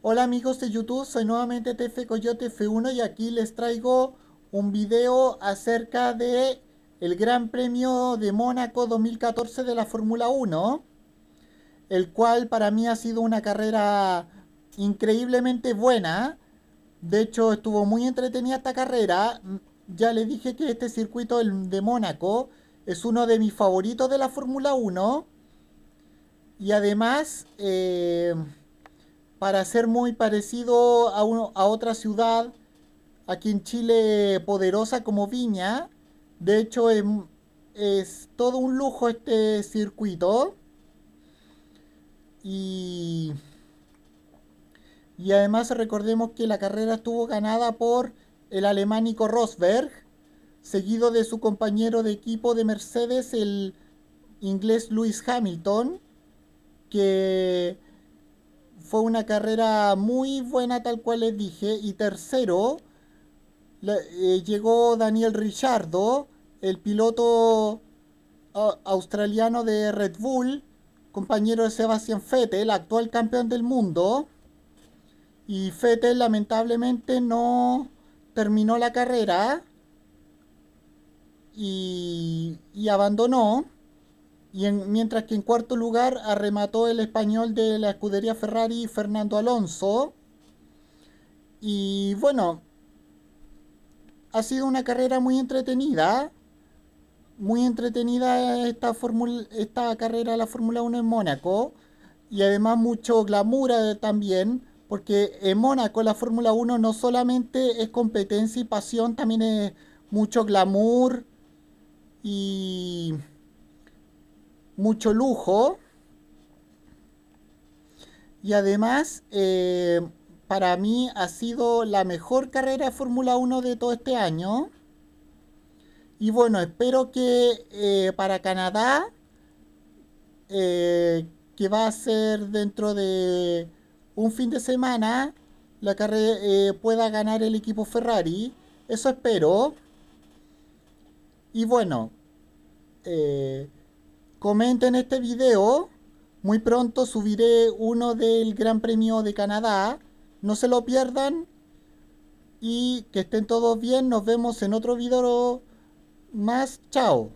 Hola amigos de YouTube, soy nuevamente TF Coyote F1 y aquí les traigo un video acerca de el Gran Premio de Mónaco 2014 de la Fórmula 1, el cual para mí ha sido una carrera increíblemente buena. De hecho, estuvo muy entretenida esta carrera. Ya les dije que este circuito de Mónaco es uno de mis favoritos de la Fórmula 1. Y además, eh, para ser muy parecido a, a otra ciudad aquí en Chile poderosa como Viña. De hecho, em, es, todo un lujo este circuito. Y, y además recordemos que la carrera estuvo ganada por el alemánico Rosberg, seguido de su compañero de equipo de Mercedes, el inglés Lewis Hamilton, que fue una carrera muy buena tal cual les dije. Y tercero, eh, llegó Daniel Richardo, el piloto australiano de Red Bull, compañero de Sebastián el actual campeón del mundo. Y Vettel lamentablemente no terminó la carrera y, y abandonó mientras que en cuarto lugar arremató el español de la escudería Ferrari Fernando Alonso. Y bueno, ha sido una carrera muy entretenida. Muy entretenida esta, esta carrera de la Fórmula 1 en Mónaco. Y además mucho glamour eh, también. Porque en Mónaco la Fórmula 1 no solamente es competencia y pasión, también es mucho glamour. Y mucho lujo. Y además, eh, para mí ha sido la mejor carrera de Fórmula 1 de todo este año. Y bueno, espero que eh, para Canadá, eh, que va a ser dentro de un fin de semana, la carrera pueda ganar el equipo Ferrari. Eso espero. Y bueno, comenten este video. Muy pronto subiré uno del Gran Premio de Canadá. No se lo pierdan. Y que estén todos bien. Nos vemos en otro video más. Chao.